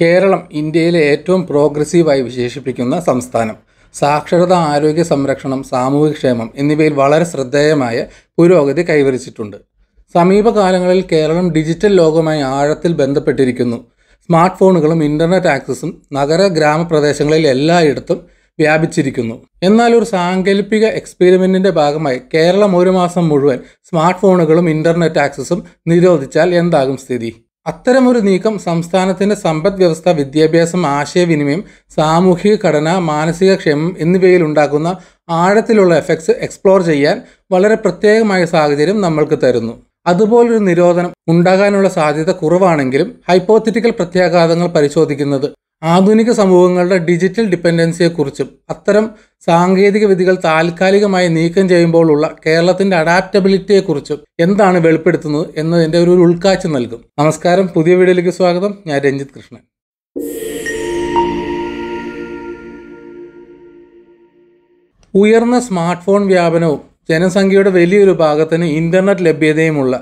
കേരളം ഇന്ത്യയിലെ ഏറ്റവും പ്രോഗ്രസീവായി വിശേഷിപ്പിക്കുന്ന സംസ്ഥാനം സാക്ഷരത ആരോഗ്യ സംരക്ഷണം സാമൂഹ്യക്ഷേമം എന്നിവയിൽ വളരെ ശ്രദ്ധേയമായ പുരോഗതി കൈവരിച്ചിട്ടുണ്ട് സമീപകാലങ്ങളിൽ കേരളം ഡിജിറ്റൽ ലോകവുമായി ആഴത്തിൽ ബന്ധപ്പെട്ടിരിക്കുന്നു സ്മാർട്ട് ഫോണുകളും ഇൻ്റർനെറ്റ് ആക്സസും നഗര ഗ്രാമപ്രദേശങ്ങളിൽ എല്ലായിടത്തും വ്യാപിച്ചിരിക്കുന്നു എന്നാൽ ഒരു സാങ്കല്പിക എക്സ്പെരിമെൻറ്റിൻ്റെ ഭാഗമായി കേരളം ഒരു മാസം മുഴുവൻ സ്മാർട്ട് ഫോണുകളും ഇൻ്റർനെറ്റ് ആക്സസും നിരോധിച്ചാൽ എന്താകും സ്ഥിതി അത്തരമൊരു നീക്കം സംസ്ഥാനത്തിന്റെ സമ്പദ് വ്യവസ്ഥ വിദ്യാഭ്യാസം ആശയവിനിമയം സാമൂഹിക ഘടന മാനസിക ക്ഷേമം എന്നിവയിൽ ഉണ്ടാക്കുന്ന ആഴത്തിലുള്ള എഫക്ട്സ് എക്സ്പ്ലോർ ചെയ്യാൻ വളരെ പ്രത്യേകമായ സാഹചര്യം നമ്മൾക്ക് തരുന്നു അതുപോലൊരു നിരോധനം ഉണ്ടാകാനുള്ള സാധ്യത കുറവാണെങ്കിലും ഹൈപ്പോത്തിറ്റിക്കൽ പ്രത്യാഘാതങ്ങൾ പരിശോധിക്കുന്നത് ആധുനിക സമൂഹങ്ങളുടെ ഡിജിറ്റൽ ഡിപ്പെൻഡൻസിയെക്കുറിച്ചും അത്തരം സാങ്കേതിക വിധികൾ താൽക്കാലികമായി നീക്കം ചെയ്യുമ്പോഴുള്ള കേരളത്തിന്റെ അഡാപ്റ്റബിലിറ്റിയെക്കുറിച്ചും എന്താണ് വെളിപ്പെടുത്തുന്നത് എന്നതിന്റെ ഒരു ഉൾക്കാഴ്ച നൽകും നമസ്കാരം പുതിയ വീഡിയോയിലേക്ക് സ്വാഗതം ഞാൻ രഞ്ജിത് കൃഷ്ണൻ ഉയർന്ന സ്മാർട്ട് ഫോൺ വ്യാപനവും ജനസംഖ്യയുടെ വലിയൊരു ഭാഗത്തിന് ഇന്റർനെറ്റ് ലഭ്യതയുമുള്ള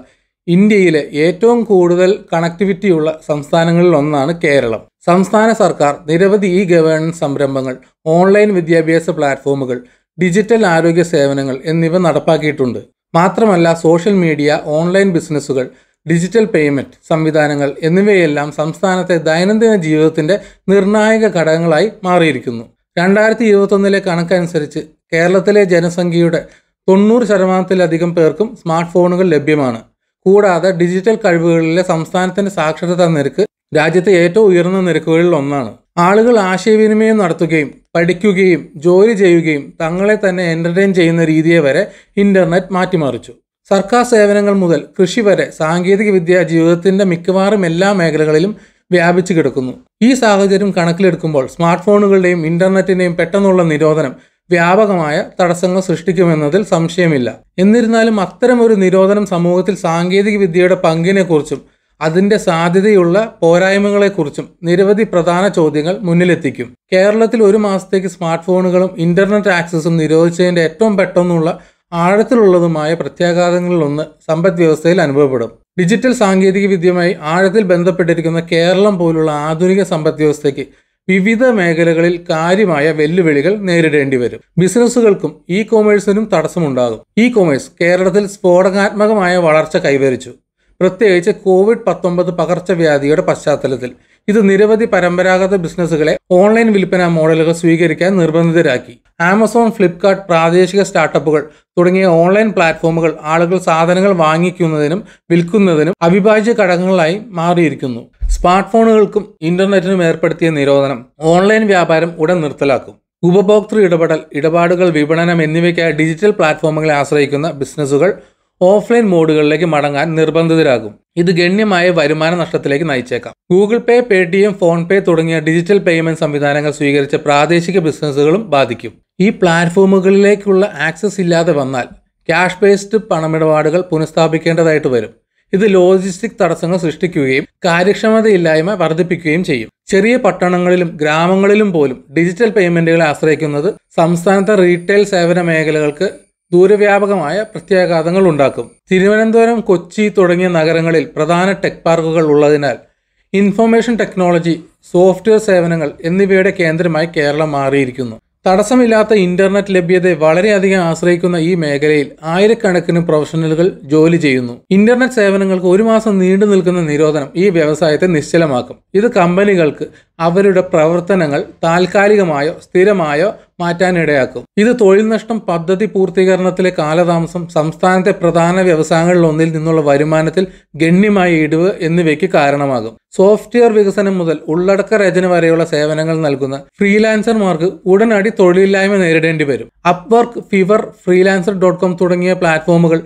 ഇന്ത്യയിലെ ഏറ്റവും കൂടുതൽ കണക്ടിവിറ്റിയുള്ള സംസ്ഥാനങ്ങളിലൊന്നാണ് ഒന്നാണ് കേരളം സംസ്ഥാന സർക്കാർ നിരവധി ഇ ഗവേണൻസ് സംരംഭങ്ങൾ ഓൺലൈൻ വിദ്യാഭ്യാസ പ്ലാറ്റ്ഫോമുകൾ ഡിജിറ്റൽ ആരോഗ്യ സേവനങ്ങൾ എന്നിവ നടപ്പാക്കിയിട്ടുണ്ട് മാത്രമല്ല സോഷ്യൽ മീഡിയ ഓൺലൈൻ ബിസിനസ്സുകൾ ഡിജിറ്റൽ പേയ്മെൻറ്റ് സംവിധാനങ്ങൾ എന്നിവയെല്ലാം സംസ്ഥാനത്തെ ദൈനംദിന ജീവിതത്തിൻ്റെ നിർണായക ഘടകങ്ങളായി മാറിയിരിക്കുന്നു രണ്ടായിരത്തി ഇരുപത്തൊന്നിലെ കണക്കനുസരിച്ച് കേരളത്തിലെ ജനസംഖ്യയുടെ തൊണ്ണൂറ് ശതമാനത്തിലധികം പേർക്കും സ്മാർട്ട് ഫോണുകൾ ലഭ്യമാണ് കൂടാതെ ഡിജിറ്റൽ കഴിവുകളിലെ സംസ്ഥാനത്തിന്റെ സാക്ഷരതാ നിരക്ക് രാജ്യത്തെ ഏറ്റവും ഉയർന്ന നിരക്കുകളിൽ ഒന്നാണ് ആളുകൾ ആശയവിനിമയം നടത്തുകയും പഠിക്കുകയും ജോലി ചെയ്യുകയും തങ്ങളെ തന്നെ എൻ്റർടൈൻ ചെയ്യുന്ന രീതിയെ വരെ ഇന്റർനെറ്റ് മാറ്റിമറിച്ചു സർക്കാർ സേവനങ്ങൾ മുതൽ കൃഷി വരെ സാങ്കേതിക വിദ്യ ജീവിതത്തിന്റെ മിക്കവാറും എല്ലാ മേഖലകളിലും വ്യാപിച്ചു കിടക്കുന്നു ഈ സാഹചര്യം കണക്കിലെടുക്കുമ്പോൾ സ്മാർട്ട് ഫോണുകളുടെയും ഇന്റർനെറ്റിന്റെയും പെട്ടെന്നുള്ള നിരോധനം വ്യാപകമായ തടസ്സങ്ങൾ സൃഷ്ടിക്കുമെന്നതിൽ സംശയമില്ല എന്നിരുന്നാലും അത്തരമൊരു നിരോധനം സമൂഹത്തിൽ സാങ്കേതിക വിദ്യയുടെ പങ്കിനെക്കുറിച്ചും അതിൻ്റെ സാധ്യതയുള്ള പോരായ്മകളെക്കുറിച്ചും നിരവധി പ്രധാന ചോദ്യങ്ങൾ മുന്നിലെത്തിക്കും കേരളത്തിൽ ഒരു മാസത്തേക്ക് സ്മാർട്ട് ഫോണുകളും ഇന്റർനെറ്റ് ആക്സസും നിരോധിച്ചതിൻ്റെ ഏറ്റവും പെട്ടെന്നുള്ള ആഴത്തിലുള്ളതുമായ പ്രത്യാഘാതങ്ങളിലൊന്ന് സമ്പദ് വ്യവസ്ഥയിൽ അനുഭവപ്പെടും ഡിജിറ്റൽ സാങ്കേതിക വിദ്യയുമായി ആഴത്തിൽ ബന്ധപ്പെട്ടിരിക്കുന്ന കേരളം പോലുള്ള ആധുനിക സമ്പദ് വ്യവസ്ഥയ്ക്ക് വിവിധ മേഖലകളിൽ കാര്യമായ വെല്ലുവിളികൾ നേരിടേണ്ടി വരും ബിസിനസ്സുകൾക്കും ഇ കോമേഴ്സിനും തടസ്സമുണ്ടാകും ഇ കോമേഴ്സ് കേരളത്തിൽ സ്ഫോടനാത്മകമായ വളർച്ച കൈവരിച്ചു പ്രത്യേകിച്ച് കോവിഡ് പത്തൊമ്പത് പകർച്ചവ്യാധിയുടെ പശ്ചാത്തലത്തിൽ ഇത് നിരവധി പരമ്പരാഗത ബിസിനസ്സുകളെ ഓൺലൈൻ വിൽപ്പന മോഡലുകൾ സ്വീകരിക്കാൻ നിർബന്ധിതരാക്കി ആമസോൺ ഫ്ലിപ്കാർട്ട് പ്രാദേശിക സ്റ്റാർട്ടപ്പുകൾ തുടങ്ങിയ ഓൺലൈൻ പ്ലാറ്റ്ഫോമുകൾ ആളുകൾ സാധനങ്ങൾ വാങ്ങിക്കുന്നതിനും വിൽക്കുന്നതിനും അവിഭാജ്യ ഘടകങ്ങളായി മാറിയിരിക്കുന്നു സ്മാർട്ട് ഫോണുകൾക്കും ഇന്റർനെറ്റിനും ഏർപ്പെടുത്തിയ നിരോധനം ഓൺലൈൻ വ്യാപാരം ഉടൻ നിർത്തലാക്കും ഉപഭോക്തൃ ഇടപെടൽ ഇടപാടുകൾ വിപണനം എന്നിവയ്ക്കായി ഡിജിറ്റൽ പ്ലാറ്റ്ഫോമുകളെ ആശ്രയിക്കുന്ന ബിസിനസ്സുകൾ ഓഫ്ലൈൻ മോഡുകളിലേക്ക് മടങ്ങാൻ നിർബന്ധിതരാകും ഇത് ഗണ്യമായ വരുമാന നഷ്ടത്തിലേക്ക് നയിച്ചേക്കാം ഗൂഗിൾ പേ പേടിഎം പേ തുടങ്ങിയ ഡിജിറ്റൽ പേയ്മെന്റ് സംവിധാനങ്ങൾ സ്വീകരിച്ച പ്രാദേശിക ബിസിനസ്സുകളും ബാധിക്കും ഈ പ്ലാറ്റ്ഫോമുകളിലേക്കുള്ള ആക്സസ് ഇല്ലാതെ വന്നാൽ ക്യാഷ് ബേസ്ഡ് പണമിടപാടുകൾ പുനഃസ്ഥാപിക്കേണ്ടതായിട്ട് വരും ഇത് ലോജിസ്റ്റിക് തടസ്സങ്ങൾ സൃഷ്ടിക്കുകയും കാര്യക്ഷമതയില്ലായ്മ വർദ്ധിപ്പിക്കുകയും ചെയ്യും ചെറിയ പട്ടണങ്ങളിലും ഗ്രാമങ്ങളിലും പോലും ഡിജിറ്റൽ പേയ്മെന്റുകളെ ആശ്രയിക്കുന്നത് സംസ്ഥാനത്തെ റീറ്റെയിൽ സേവന മേഖലകൾക്ക് ദൂരവ്യാപകമായ പ്രത്യാഘാതങ്ങൾ ഉണ്ടാക്കും തിരുവനന്തപുരം കൊച്ചി തുടങ്ങിയ നഗരങ്ങളിൽ പ്രധാന ടെക് പാർക്കുകൾ ഉള്ളതിനാൽ ഇൻഫർമേഷൻ ടെക്നോളജി സോഫ്റ്റ്വെയർ സേവനങ്ങൾ എന്നിവയുടെ കേന്ദ്രമായി കേരളം മാറിയിരിക്കുന്നു തടസ്സമില്ലാത്ത ഇന്റർനെറ്റ് ലഭ്യതയെ വളരെയധികം ആശ്രയിക്കുന്ന ഈ മേഖലയിൽ ആയിരക്കണക്കിന് പ്രൊഫഷണലുകൾ ജോലി ചെയ്യുന്നു ഇന്റർനെറ്റ് സേവനങ്ങൾക്ക് ഒരു മാസം നീണ്ടു നിൽക്കുന്ന നിരോധനം ഈ വ്യവസായത്തെ നിശ്ചലമാക്കും ഇത് കമ്പനികൾക്ക് അവരുടെ പ്രവർത്തനങ്ങൾ താൽക്കാലികമായോ സ്ഥിരമായോ മാറ്റാനിടയാക്കും ഇത് തൊഴിൽ നഷ്ടം പദ്ധതി പൂർത്തീകരണത്തിലെ കാലതാമസം സംസ്ഥാനത്തെ പ്രധാന വ്യവസായങ്ങളിലൊന്നിൽ ഒന്നിൽ നിന്നുള്ള വരുമാനത്തിൽ ഗണ്യമായ ഇടിവ് എന്നിവയ്ക്ക് കാരണമാകും സോഫ്റ്റ്വെയർ വികസനം മുതൽ ഉള്ളടക്ക രചന വരെയുള്ള സേവനങ്ങൾ നൽകുന്ന ഫ്രീലാൻസർമാർക്ക് ഉടനടി തൊഴിലില്ലായ്മ നേരിടേണ്ടി വരും Upwork Fiverr freelancer dot com തുടങ്ങിയ പ്ലാറ്റ്ഫോമുകൾ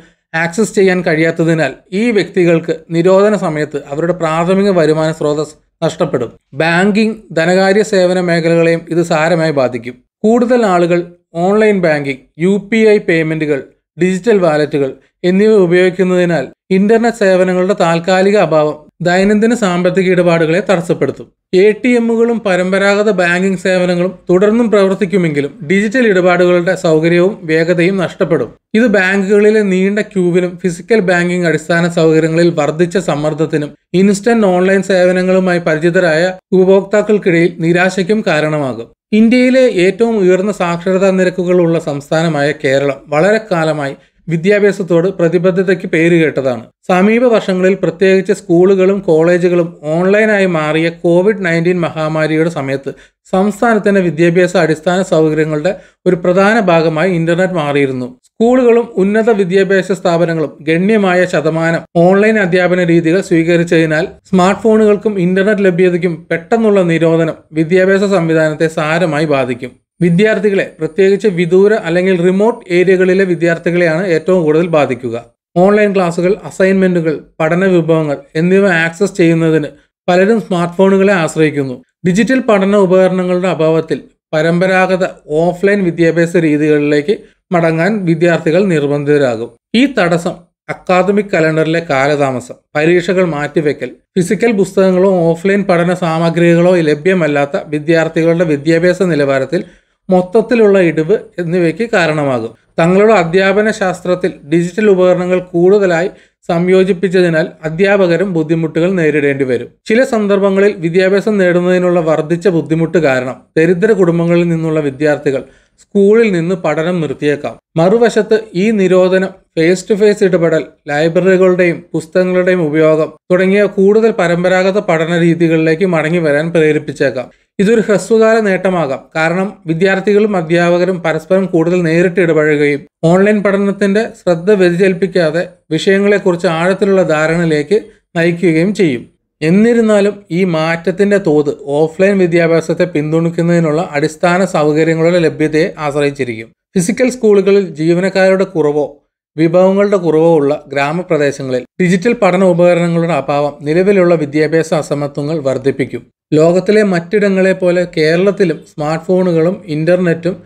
ആക്സസ് ചെയ്യാൻ കഴിയാത്തതിനാൽ ഈ വ്യക്തികൾക്ക് നിരോധന സമയത്ത് അവരുടെ പ്രാഥമിക വരുമാന സ്രോതസ് നഷ്ടപ്പെടും ബാങ്കിംഗ് ധനകാര്യ സേവന മേഖലകളെയും ഇത് സാരമായി ബാധിക്കും കൂടുതൽ ആളുകൾ online banking U P I പേയ്മെൻറ്റുകൾ ഡിജിറ്റൽ വാലറ്റുകൾ എന്നിവ ഉപയോഗിക്കുന്നതിനാൽ ഇന്റർനെറ്റ് സേവനങ്ങളുടെ താൽക്കാലിക അഭാവം ദൈനംദിന സാമ്പത്തിക ഇടപാടുകളെ തടസ്സപ്പെടുത്തും എ ടി എമ്മുകളും പരമ്പരാഗത ബാങ്കിംഗ് സേവനങ്ങളും തുടർന്നും പ്രവർത്തിക്കുമെങ്കിലും ഡിജിറ്റൽ ഇടപാടുകളുടെ സൗകര്യവും വേഗതയും നഷ്ടപ്പെടും ഇത് ബാങ്കുകളിലെ നീണ്ട ക്യൂവിലും ഫിസിക്കൽ ബാങ്കിംഗ് അടിസ്ഥാന സൗകര്യങ്ങളിൽ വർദ്ധിച്ച സമ്മർദ്ദത്തിനും ഇൻസ്റ്റന്റ് ഓൺലൈൻ സേവനങ്ങളുമായി പരിചിതരായ ഉപഭോക്താക്കൾക്കിടയിൽ നിരാശയ്ക്കും കാരണമാകും ഇന്ത്യയിലെ ഏറ്റവും ഉയർന്ന സാക്ഷരതാ നിരക്കുകളുള്ള സംസ്ഥാനമായ കേരളം വളരെ കാലമായി വിദ്യാഭ്യാസത്തോട് പ്രതിബദ്ധതയ്ക്ക് പേരുകേട്ടതാണ് സമീപ വർഷങ്ങളിൽ പ്രത്യേകിച്ച് സ്കൂളുകളും കോളേജുകളും ഓൺലൈനായി മാറിയ കോവിഡ് നയൻറ്റീൻ മഹാമാരിയുടെ സമയത്ത് സംസ്ഥാനത്തിന്റെ വിദ്യാഭ്യാസ അടിസ്ഥാന സൗകര്യങ്ങളുടെ ഒരു പ്രധാന ഭാഗമായി ഇന്റർനെറ്റ് മാറിയിരുന്നു സ്കൂളുകളും ഉന്നത വിദ്യാഭ്യാസ സ്ഥാപനങ്ങളും ഗണ്യമായ ശതമാനം ഓൺലൈൻ അധ്യാപന രീതികൾ സ്വീകരിച്ചതിനാൽ സ്മാർട്ട് ഫോണുകൾക്കും ഇന്റർനെറ്റ് ലഭ്യതയ്ക്കും പെട്ടെന്നുള്ള നിരോധനം വിദ്യാഭ്യാസ സംവിധാനത്തെ സാരമായി ബാധിക്കും വിദ്യാർത്ഥികളെ പ്രത്യേകിച്ച് വിദൂര അല്ലെങ്കിൽ റിമോട്ട് ഏരിയകളിലെ വിദ്യാർത്ഥികളെയാണ് ഏറ്റവും കൂടുതൽ ബാധിക്കുക ഓൺലൈൻ ക്ലാസുകൾ അസൈൻമെൻറ്റുകൾ പഠന വിഭവങ്ങൾ എന്നിവ ആക്സസ് ചെയ്യുന്നതിന് പലരും സ്മാർട്ട് ഫോണുകളെ ആശ്രയിക്കുന്നു ഡിജിറ്റൽ പഠന ഉപകരണങ്ങളുടെ അഭാവത്തിൽ പരമ്പരാഗത ഓഫ്ലൈൻ വിദ്യാഭ്യാസ രീതികളിലേക്ക് മടങ്ങാൻ വിദ്യാർത്ഥികൾ നിർബന്ധിതരാകും ഈ തടസ്സം അക്കാദമിക് കലണ്ടറിലെ കാലതാമസം പരീക്ഷകൾ മാറ്റിവെക്കൽ ഫിസിക്കൽ പുസ്തകങ്ങളോ ഓഫ്ലൈൻ പഠന സാമഗ്രികളോ ലഭ്യമല്ലാത്ത വിദ്യാർത്ഥികളുടെ വിദ്യാഭ്യാസ നിലവാരത്തിൽ മൊത്തത്തിലുള്ള ഇടിവ് എന്നിവയ്ക്ക് കാരണമാകും തങ്ങളുടെ അധ്യാപന ശാസ്ത്രത്തിൽ ഡിജിറ്റൽ ഉപകരണങ്ങൾ കൂടുതലായി സംയോജിപ്പിച്ചതിനാൽ അധ്യാപകരും ബുദ്ധിമുട്ടുകൾ നേരിടേണ്ടി വരും ചില സന്ദർഭങ്ങളിൽ വിദ്യാഭ്യാസം നേടുന്നതിനുള്ള വർദ്ധിച്ച ബുദ്ധിമുട്ട് കാരണം ദരിദ്ര കുടുംബങ്ങളിൽ നിന്നുള്ള വിദ്യാർത്ഥികൾ സ്കൂളിൽ നിന്ന് പഠനം നിർത്തിയേക്കാം മറുവശത്ത് ഈ നിരോധനം ഫേസ് ടു ഫേസ് ഇടപെടൽ ലൈബ്രറികളുടെയും പുസ്തകങ്ങളുടെയും ഉപയോഗം തുടങ്ങിയ കൂടുതൽ പരമ്പരാഗത പഠന രീതികളിലേക്ക് മടങ്ങി വരാൻ പ്രേരിപ്പിച്ചേക്കാം ഇതൊരു ഹ്രസ്വകാല നേട്ടമാകാം കാരണം വിദ്യാർത്ഥികളും അധ്യാപകരും പരസ്പരം കൂടുതൽ നേരിട്ട് ഇടപഴകുകയും ഓൺലൈൻ പഠനത്തിന്റെ ശ്രദ്ധ വ്യതിചലിപ്പിക്കാതെ വിഷയങ്ങളെക്കുറിച്ച് ആഴത്തിലുള്ള ധാരണയിലേക്ക് നയിക്കുകയും ചെയ്യും എന്നിരുന്നാലും ഈ മാറ്റത്തിന്റെ തോത് ഓഫ്ലൈൻ വിദ്യാഭ്യാസത്തെ പിന്തുണയ്ക്കുന്നതിനുള്ള അടിസ്ഥാന സൗകര്യങ്ങളുടെ ലഭ്യതയെ ആശ്രയിച്ചിരിക്കും ഫിസിക്കൽ സ്കൂളുകളിൽ ജീവനക്കാരുടെ കുറവോ വിഭവങ്ങളുടെ കുറവുള്ള ഗ്രാമപ്രദേശങ്ങളിൽ ഡിജിറ്റൽ പഠന ഉപകരണങ്ങളുടെ അഭാവം നിലവിലുള്ള വിദ്യാഭ്യാസ അസമത്വങ്ങൾ വർദ്ധിപ്പിക്കും ലോകത്തിലെ മറ്റിടങ്ങളെ പോലെ കേരളത്തിലും സ്മാർട്ട് ഫോണുകളും ഇന്റർനെറ്റും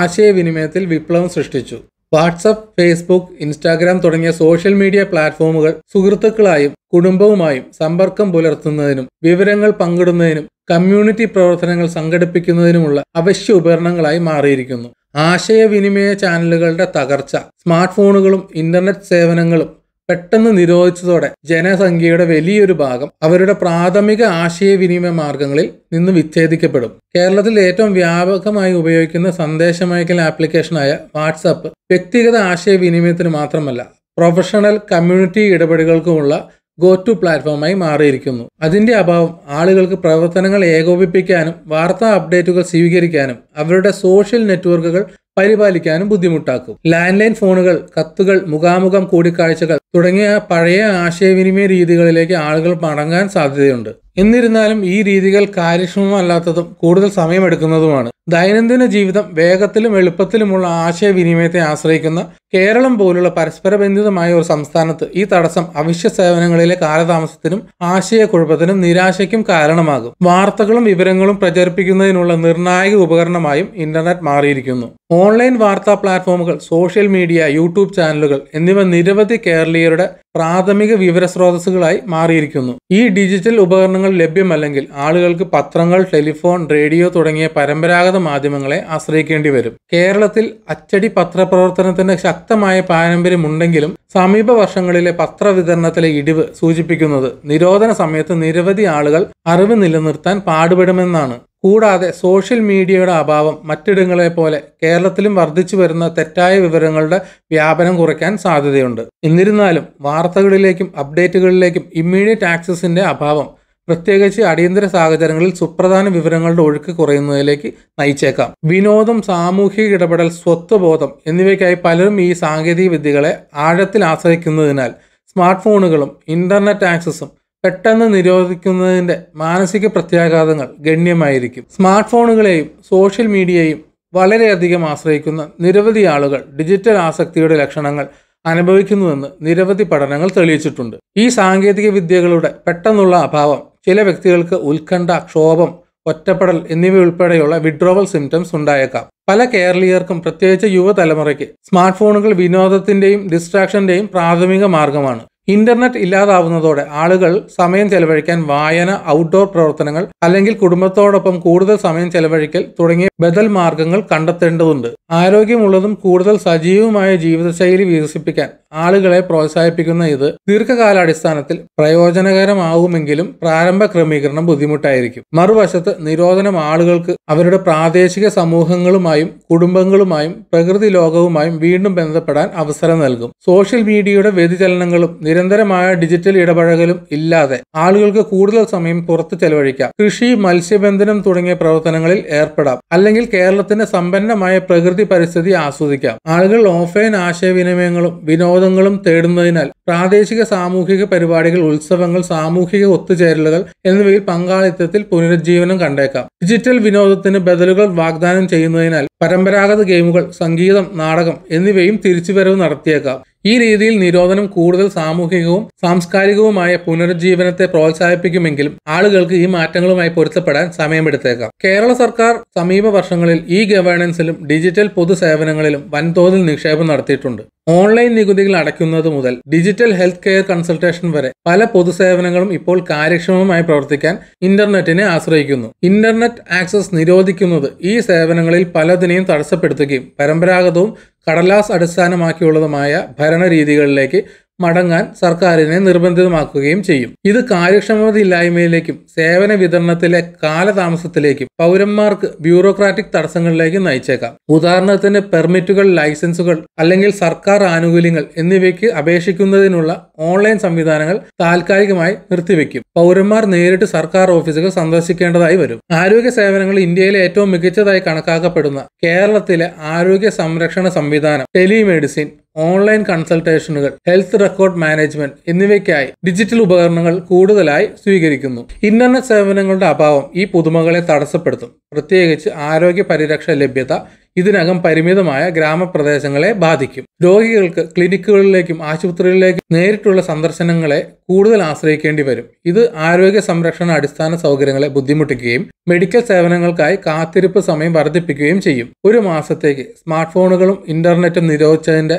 ആശയവിനിമയത്തിൽ വിപ്ലവം സൃഷ്ടിച്ചു വാട്സപ്പ് ഫേസ്ബുക്ക് ഇൻസ്റ്റാഗ്രാം തുടങ്ങിയ സോഷ്യൽ മീഡിയ പ്ലാറ്റ്ഫോമുകൾ സുഹൃത്തുക്കളായും കുടുംബവുമായും സമ്പർക്കം പുലർത്തുന്നതിനും വിവരങ്ങൾ പങ്കിടുന്നതിനും കമ്മ്യൂണിറ്റി പ്രവർത്തനങ്ങൾ സംഘടിപ്പിക്കുന്നതിനുമുള്ള അവശ്യ ഉപകരണങ്ങളായി മാറിയിരിക്കുന്നു ആശയവിനിമയ ചാനലുകളുടെ തകർച്ച സ്മാർട്ട് ഫോണുകളും ഇന്റർനെറ്റ് സേവനങ്ങളും പെട്ടെന്ന് നിരോധിച്ചതോടെ ജനസംഖ്യയുടെ വലിയൊരു ഭാഗം അവരുടെ പ്രാഥമിക ആശയവിനിമയ മാർഗങ്ങളിൽ നിന്ന് വിച്ഛേദിക്കപ്പെടും കേരളത്തിൽ ഏറ്റവും വ്യാപകമായി ഉപയോഗിക്കുന്ന സന്ദേശമയക്കൽ ആപ്ലിക്കേഷനായ വാട്സപ്പ് വ്യക്തിഗത ആശയവിനിമയത്തിന് മാത്രമല്ല പ്രൊഫഷണൽ കമ്മ്യൂണിറ്റി ഇടപെടലുകൾക്കുമുള്ള ഗോ ടു പ്ലാറ്റ്ഫോമായി മാറിയിരിക്കുന്നു അതിൻ്റെ അഭാവം ആളുകൾക്ക് പ്രവർത്തനങ്ങൾ ഏകോപിപ്പിക്കാനും വാർത്താ അപ്ഡേറ്റുകൾ സ്വീകരിക്കാനും അവരുടെ സോഷ്യൽ നെറ്റ്വർക്കുകൾ പരിപാലിക്കാനും ബുദ്ധിമുട്ടാക്കും ലാൻഡ് ലൈൻ ഫോണുകൾ കത്തുകൾ മുഖാമുഖം കൂടിക്കാഴ്ചകൾ തുടങ്ങിയ പഴയ ആശയവിനിമയ രീതികളിലേക്ക് ആളുകൾ മടങ്ങാൻ സാധ്യതയുണ്ട് എന്നിരുന്നാലും ഈ രീതികൾ കാര്യക്ഷമമല്ലാത്തതും കൂടുതൽ സമയമെടുക്കുന്നതുമാണ് ദൈനംദിന ജീവിതം വേഗത്തിലും എളുപ്പത്തിലുമുള്ള ആശയവിനിമയത്തെ ആശ്രയിക്കുന്ന കേരളം പോലുള്ള പരസ്പര ബന്ധിതമായ ഒരു സംസ്ഥാനത്ത് ഈ തടസ്സം അവശ്യ സേവനങ്ങളിലെ കാലതാമസത്തിനും ആശയക്കുഴപ്പത്തിനും നിരാശയ്ക്കും കാരണമാകും വാർത്തകളും വിവരങ്ങളും പ്രചരിപ്പിക്കുന്നതിനുള്ള നിർണായക ഉപകരണമായും ഇന്റർനെറ്റ് മാറിയിരിക്കുന്നു ഓൺലൈൻ വാർത്താ പ്ലാറ്റ്ഫോമുകൾ സോഷ്യൽ മീഡിയ യൂട്യൂബ് ചാനലുകൾ എന്നിവ നിരവധി കേരളീയരുടെ പ്രാഥമിക വിവര സ്രോതസ്സുകളായി മാറിയിരിക്കുന്നു ഈ ഡിജിറ്റൽ ഉപകരണങ്ങൾ ലഭ്യമല്ലെങ്കിൽ ആളുകൾക്ക് പത്രങ്ങൾ ടെലിഫോൺ റേഡിയോ തുടങ്ങിയ പരമ്പരാഗത മാധ്യമങ്ങളെ ആശ്രയിക്കേണ്ടി വരും കേരളത്തിൽ അച്ചടി പത്രപ്രവർത്തനത്തിന് ശക്തമായ പാരമ്പര്യമുണ്ടെങ്കിലും സമീപ വർഷങ്ങളിലെ പത്രവിതരണത്തിലെ ഇടിവ് സൂചിപ്പിക്കുന്നത് നിരോധന സമയത്ത് നിരവധി ആളുകൾ അറിവ് നിലനിർത്താൻ പാടുപെടുമെന്നാണ് കൂടാതെ സോഷ്യൽ മീഡിയയുടെ അഭാവം മറ്റിടങ്ങളെ പോലെ കേരളത്തിലും വർദ്ധിച്ചു വരുന്ന തെറ്റായ വിവരങ്ങളുടെ വ്യാപനം കുറയ്ക്കാൻ സാധ്യതയുണ്ട് എന്നിരുന്നാലും വാർത്തകളിലേക്കും അപ്ഡേറ്റുകളിലേക്കും ഇമ്മീഡിയറ്റ് ആക്സസിൻ്റെ അഭാവം പ്രത്യേകിച്ച് അടിയന്തര സാഹചര്യങ്ങളിൽ സുപ്രധാന വിവരങ്ങളുടെ ഒഴുക്ക് കുറയുന്നതിലേക്ക് നയിച്ചേക്കാം വിനോദം സാമൂഹിക ഇടപെടൽ സ്വത്വബോധം എന്നിവയ്ക്കായി പലരും ഈ സാങ്കേതിക വിദ്യകളെ ആഴത്തിൽ ആശ്രയിക്കുന്നതിനാൽ സ്മാർട്ട് ഫോണുകളും ഇൻ്റർനെറ്റ് ആക്സസും പെട്ടെന്ന് നിരോധിക്കുന്നതിൻ്റെ മാനസിക പ്രത്യാഘാതങ്ങൾ ഗണ്യമായിരിക്കും സ്മാർട്ട് ഫോണുകളെയും സോഷ്യൽ മീഡിയയും വളരെയധികം ആശ്രയിക്കുന്ന നിരവധി ആളുകൾ ഡിജിറ്റൽ ആസക്തിയുടെ ലക്ഷണങ്ങൾ അനുഭവിക്കുന്നുവെന്ന് നിരവധി പഠനങ്ങൾ തെളിയിച്ചിട്ടുണ്ട് ഈ സാങ്കേതിക വിദ്യകളുടെ പെട്ടെന്നുള്ള അഭാവം ചില വ്യക്തികൾക്ക് ഉത്കണ്ഠ ക്ഷോഭം ഒറ്റപ്പെടൽ എന്നിവയുൾപ്പെടെയുള്ള വിഡ്രോവൽ സിംറ്റംസ് ഉണ്ടായേക്കാം പല കേരളീയർക്കും പ്രത്യേകിച്ച് യുവതലമുറയ്ക്ക് സ്മാർട്ട് ഫോണുകൾ വിനോദത്തിൻ്റെയും ഡിസ്ട്രാക്ഷൻ്റെയും പ്രാഥമിക മാർഗമാണ് ഇന്റർനെറ്റ് ഇല്ലാതാവുന്നതോടെ ആളുകൾ സമയം ചെലവഴിക്കാൻ വായന ഔട്ട്ഡോർ പ്രവർത്തനങ്ങൾ അല്ലെങ്കിൽ കുടുംബത്തോടൊപ്പം കൂടുതൽ സമയം ചെലവഴിക്കൽ തുടങ്ങിയ ബദൽ മാർഗങ്ങൾ കണ്ടെത്തേണ്ടതുണ്ട് ആരോഗ്യമുള്ളതും കൂടുതൽ സജീവമായ ജീവിതശൈലി വികസിപ്പിക്കാൻ ആളുകളെ പ്രോത്സാഹിപ്പിക്കുന്ന ഇത് ദീർഘകാലാടിസ്ഥാനത്തിൽ പ്രയോജനകരമാവുമെങ്കിലും പ്രാരംഭ ക്രമീകരണം ബുദ്ധിമുട്ടായിരിക്കും മറുവശത്ത് നിരോധനം ആളുകൾക്ക് അവരുടെ പ്രാദേശിക സമൂഹങ്ങളുമായും കുടുംബങ്ങളുമായും പ്രകൃതി ലോകവുമായും വീണ്ടും ബന്ധപ്പെടാൻ അവസരം നൽകും സോഷ്യൽ മീഡിയയുടെ വ്യതിചലനങ്ങളും നിര നിരന്തരമായ ഡിജിറ്റൽ ഇടപഴകലും ഇല്ലാതെ ആളുകൾക്ക് കൂടുതൽ സമയം പുറത്ത് ചെലവഴിക്കാം കൃഷി മത്സ്യബന്ധനം തുടങ്ങിയ പ്രവർത്തനങ്ങളിൽ ഏർപ്പെടാം അല്ലെങ്കിൽ കേരളത്തിന്റെ സമ്പന്നമായ പ്രകൃതി പരിസ്ഥിതി ആസ്വദിക്കാം ആളുകൾ ഓഫ്ലൈൻ ആശയവിനിമയങ്ങളും വിനോദങ്ങളും തേടുന്നതിനാൽ പ്രാദേശിക സാമൂഹിക പരിപാടികൾ ഉത്സവങ്ങൾ സാമൂഹിക ഒത്തുചേരലുകൾ എന്നിവയിൽ പങ്കാളിത്തത്തിൽ പുനരുജ്ജീവനം കണ്ടേക്കാം ഡിജിറ്റൽ വിനോദത്തിന് ബദലുകൾ വാഗ്ദാനം ചെയ്യുന്നതിനാൽ പരമ്പരാഗത ഗെയിമുകൾ സംഗീതം നാടകം എന്നിവയും തിരിച്ചുവരവ് നടത്തിയേക്കാം ഈ രീതിയിൽ നിരോധനം കൂടുതൽ സാമൂഹികവും സാംസ്കാരികവുമായ പുനരുജ്ജീവനത്തെ പ്രോത്സാഹിപ്പിക്കുമെങ്കിലും ആളുകൾക്ക് ഈ മാറ്റങ്ങളുമായി പൊരുത്തപ്പെടാൻ സമയമെടുത്തേക്കാം കേരള സർക്കാർ സമീപ വർഷങ്ങളിൽ ഇ ഗവേണൻസിലും ഡിജിറ്റൽ പൊതുസേവനങ്ങളിലും വൻതോതിൽ നിക്ഷേപം നടത്തിയിട്ടുണ്ട് ഓൺലൈൻ നികുതികൾ അടയ്ക്കുന്നത് മുതൽ ഡിജിറ്റൽ ഹെൽത്ത് കെയർ കൺസൾട്ടേഷൻ വരെ പല പൊതുസേവനങ്ങളും ഇപ്പോൾ കാര്യക്ഷമമായി പ്രവർത്തിക്കാൻ ഇന്റർനെറ്റിനെ ആശ്രയിക്കുന്നു ഇന്റർനെറ്റ് ആക്സസ് നിരോധിക്കുന്നത് ഈ സേവനങ്ങളിൽ പലതിനെയും തടസ്സപ്പെടുത്തുകയും പരമ്പരാഗതവും കടലാസ് അടിസ്ഥാനമാക്കിയുള്ളതുമായ ഭരണരീതികളിലേക്ക് മടങ്ങാൻ സർക്കാരിനെ നിർബന്ധിതമാക്കുകയും ചെയ്യും ഇത് കാര്യക്ഷമതയില്ലായ്മയിലേക്കും സേവന വിതരണത്തിലെ കാലതാമസത്തിലേക്കും പൗരന്മാർക്ക് ബ്യൂറോക്രാറ്റിക് തടസ്സങ്ങളിലേക്കും നയിച്ചേക്കാം ഉദാഹരണത്തിന് പെർമിറ്റുകൾ ലൈസൻസുകൾ അല്ലെങ്കിൽ സർക്കാർ ആനുകൂല്യങ്ങൾ എന്നിവയ്ക്ക് അപേക്ഷിക്കുന്നതിനുള്ള ഓൺലൈൻ സംവിധാനങ്ങൾ താൽക്കാലികമായി നിർത്തിവെക്കും പൗരന്മാർ നേരിട്ട് സർക്കാർ ഓഫീസുകൾ സന്ദർശിക്കേണ്ടതായി വരും ആരോഗ്യ സേവനങ്ങൾ ഇന്ത്യയിലെ ഏറ്റവും മികച്ചതായി കണക്കാക്കപ്പെടുന്ന കേരളത്തിലെ ആരോഗ്യ സംരക്ഷണ സംവിധാനം ടെലിമെഡിസിൻ ഓൺലൈൻ കൺസൾട്ടേഷനുകൾ ഹെൽത്ത് റെക്കോർഡ് മാനേജ്മെന്റ് എന്നിവയ്ക്കായി ഡിജിറ്റൽ ഉപകരണങ്ങൾ കൂടുതലായി സ്വീകരിക്കുന്നു ഇന്റർനെറ്റ് സേവനങ്ങളുടെ അഭാവം ഈ പുതുമകളെ തടസ്സപ്പെടുത്തും പ്രത്യേകിച്ച് ആരോഗ്യ പരിരക്ഷ ലഭ്യത ഇതിനകം പരിമിതമായ ഗ്രാമപ്രദേശങ്ങളെ ബാധിക്കും രോഗികൾക്ക് ക്ലിനിക്കുകളിലേക്കും ആശുപത്രികളിലേക്കും നേരിട്ടുള്ള സന്ദർശനങ്ങളെ കൂടുതൽ ആശ്രയിക്കേണ്ടി വരും ഇത് ആരോഗ്യ സംരക്ഷണ അടിസ്ഥാന സൗകര്യങ്ങളെ ബുദ്ധിമുട്ടിക്കുകയും മെഡിക്കൽ സേവനങ്ങൾക്കായി കാത്തിരിപ്പ് സമയം വർദ്ധിപ്പിക്കുകയും ചെയ്യും ഒരു മാസത്തേക്ക് സ്മാർട്ട് ഫോണുകളും ഇന്റർനെറ്റും നിരോധിച്ചതിന്റെ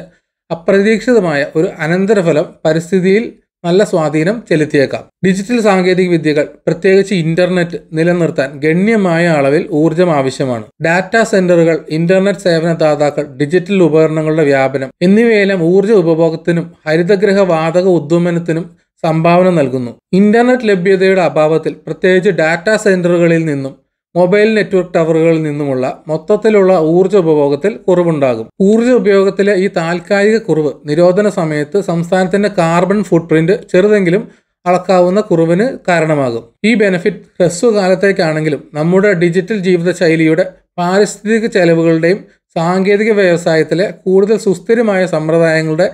അപ്രതീക്ഷിതമായ ഒരു അനന്തരഫലം പരിസ്ഥിതിയിൽ നല്ല സ്വാധീനം ചെലുത്തിയേക്കാം ഡിജിറ്റൽ സാങ്കേതിക വിദ്യകൾ പ്രത്യേകിച്ച് ഇന്റർനെറ്റ് നിലനിർത്താൻ ഗണ്യമായ അളവിൽ ഊർജം ആവശ്യമാണ് ഡാറ്റാ സെന്ററുകൾ ഇന്റർനെറ്റ് സേവനദാതാക്കൾ ഡിജിറ്റൽ ഉപകരണങ്ങളുടെ വ്യാപനം എന്നിവയെല്ലാം ഊർജ്ജ ഉപഭോഗത്തിനും ഹരിതഗ്രഹ വാതക ഉദ്വമനത്തിനും സംഭാവന നൽകുന്നു ഇന്റർനെറ്റ് ലഭ്യതയുടെ അഭാവത്തിൽ പ്രത്യേകിച്ച് ഡാറ്റാ സെന്ററുകളിൽ നിന്നും മൊബൈൽ നെറ്റ്വർക്ക് ടവറുകളിൽ നിന്നുമുള്ള മൊത്തത്തിലുള്ള ഊർജ്ജ ഉപഭോഗത്തിൽ കുറവുണ്ടാകും ഊർജ്ജ ഉപയോഗത്തിലെ ഈ താൽക്കാലിക കുറവ് നിരോധന സമയത്ത് സംസ്ഥാനത്തിന്റെ കാർബൺ ഫുട്പ്രിന്റ് ചെറുതെങ്കിലും അളക്കാവുന്ന കുറവിന് കാരണമാകും ഈ ബെനിഫിറ്റ് ഹ്രസ്വകാലത്തേക്കാണെങ്കിലും നമ്മുടെ ഡിജിറ്റൽ ജീവിതശൈലിയുടെ പാരിസ്ഥിതിക ചെലവുകളുടെയും സാങ്കേതിക വ്യവസായത്തിലെ കൂടുതൽ സുസ്ഥിരമായ സമ്പ്രദായങ്ങളുടെ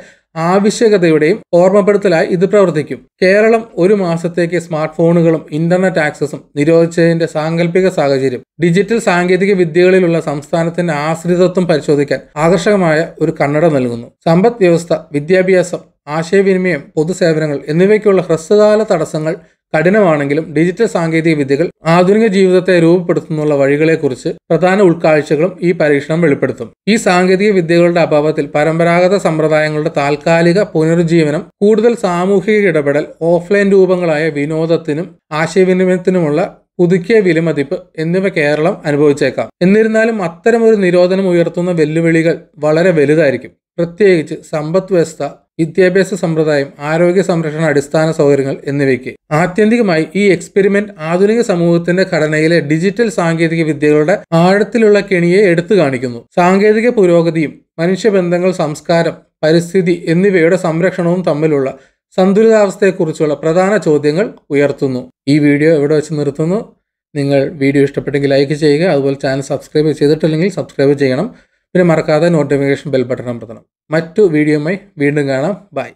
ആവശ്യകതയുടെയും ഓർമ്മപ്പെടുത്തലായി ഇത് പ്രവർത്തിക്കും കേരളം ഒരു മാസത്തേക്ക് സ്മാർട്ട് ഫോണുകളും ഇന്റർനെറ്റ് ആക്സസും നിരോധിച്ചതിന്റെ സാങ്കല്പിക സാഹചര്യം ഡിജിറ്റൽ സാങ്കേതിക വിദ്യകളിലുള്ള സംസ്ഥാനത്തിന്റെ ആശ്രിതത്വം പരിശോധിക്കാൻ ആകർഷകമായ ഒരു കണ്ണട നൽകുന്നു സമ്പദ് വ്യവസ്ഥ വിദ്യാഭ്യാസം ആശയവിനിമയം പൊതുസേവനങ്ങൾ എന്നിവയ്ക്കുള്ള ഹ്രസ്വകാല തടസ്സങ്ങൾ കഠിനമാണെങ്കിലും ഡിജിറ്റൽ സാങ്കേതിക വിദ്യകൾ ആധുനിക ജീവിതത്തെ രൂപപ്പെടുത്തുന്നുള്ള വഴികളെക്കുറിച്ച് പ്രധാന ഉൾക്കാഴ്ചകളും ഈ പരീക്ഷണം വെളിപ്പെടുത്തും ഈ സാങ്കേതിക വിദ്യകളുടെ അഭാവത്തിൽ പരമ്പരാഗത സമ്പ്രദായങ്ങളുടെ താൽക്കാലിക പുനരുജ്ജീവനം കൂടുതൽ സാമൂഹിക ഇടപെടൽ ഓഫ്ലൈൻ രൂപങ്ങളായ വിനോദത്തിനും ആശയവിനിമയത്തിനുമുള്ള പുതുക്കിയ വിലമതിപ്പ് എന്നിവ കേരളം അനുഭവിച്ചേക്കാം എന്നിരുന്നാലും അത്തരമൊരു നിരോധനം ഉയർത്തുന്ന വെല്ലുവിളികൾ വളരെ വലുതായിരിക്കും പ്രത്യേകിച്ച് സമ്പദ്വ്യവസ്ഥ വിദ്യാഭ്യാസ സമ്പ്രദായം ആരോഗ്യ സംരക്ഷണ അടിസ്ഥാന സൗകര്യങ്ങൾ എന്നിവയ്ക്ക് ആത്യന്തികമായി ഈ എക്സ്പെരിമെന്റ് ആധുനിക സമൂഹത്തിന്റെ ഘടനയിലെ ഡിജിറ്റൽ സാങ്കേതിക വിദ്യകളുടെ ആഴത്തിലുള്ള കെണിയെ എടുത്തു കാണിക്കുന്നു സാങ്കേതിക പുരോഗതിയും മനുഷ്യബന്ധങ്ങൾ സംസ്കാരം പരിസ്ഥിതി എന്നിവയുടെ സംരക്ഷണവും തമ്മിലുള്ള സന്തുലിതാവസ്ഥയെക്കുറിച്ചുള്ള പ്രധാന ചോദ്യങ്ങൾ ഉയർത്തുന്നു ഈ വീഡിയോ എവിടെ വെച്ച് നിർത്തുന്നു നിങ്ങൾ വീഡിയോ ഇഷ്ടപ്പെട്ടെങ്കിൽ ലൈക്ക് ചെയ്യുക അതുപോലെ ചാനൽ സബ്സ്ക്രൈബ് ചെയ്തിട്ടില്ലെങ്കിൽ സബ്സ്ക്രൈബ് ചെയ്യണം പിന്നെ മറക്കാതെ നോട്ടിഫിക്കേഷൻ ബെൽ ബട്ടൺ അമർത്തണം മറ്റു വീഡിയോയുമായി വീണ്ടും കാണാം ബൈ